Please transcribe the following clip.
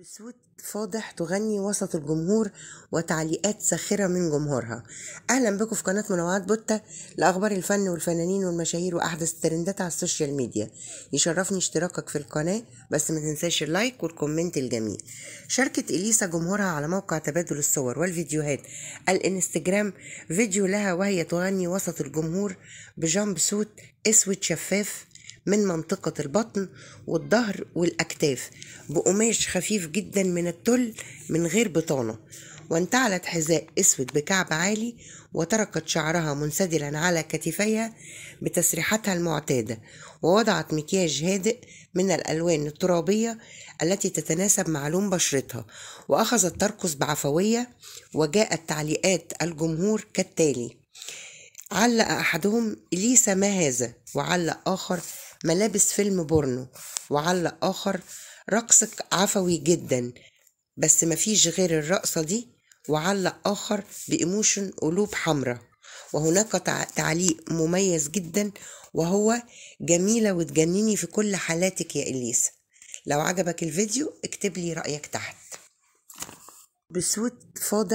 بصوت فاضح تغني وسط الجمهور وتعليقات ساخرة من جمهورها أهلا بكم في قناة منوعات بوتا لأخبار الفن والفنانين والمشاهير وأحدث الترندات على السوشيال ميديا يشرفني اشتراكك في القناة بس ما تنساش اللايك والكومنت الجميل شاركت إليسا جمهورها على موقع تبادل الصور والفيديوهات الانستجرام فيديو لها وهي تغني وسط الجمهور بجامب سوت أسود شفاف من منطقة البطن والظهر والأكتاف بقماش خفيف جدا من التل من غير بطانة وانتعلت حذاء أسود بكعب عالي وتركت شعرها منسدلا على كتفيها بتسريحتها المعتادة ووضعت مكياج هادئ من الألوان الترابية التي تتناسب مع لون بشرتها وأخذت ترقص بعفوية وجاءت تعليقات الجمهور كالتالي علق أحدهم إليسا ما هذا وعلق آخر ملابس فيلم بورنو وعلق آخر رقصك عفوي جدا بس مفيش غير الرقصة دي وعلق آخر بإيموشن قلوب حمراء وهناك تعليق مميز جدا وهو جميلة وتجنني في كل حالاتك يا إليسا لو عجبك الفيديو اكتب لي رأيك تحت بصوت فاضح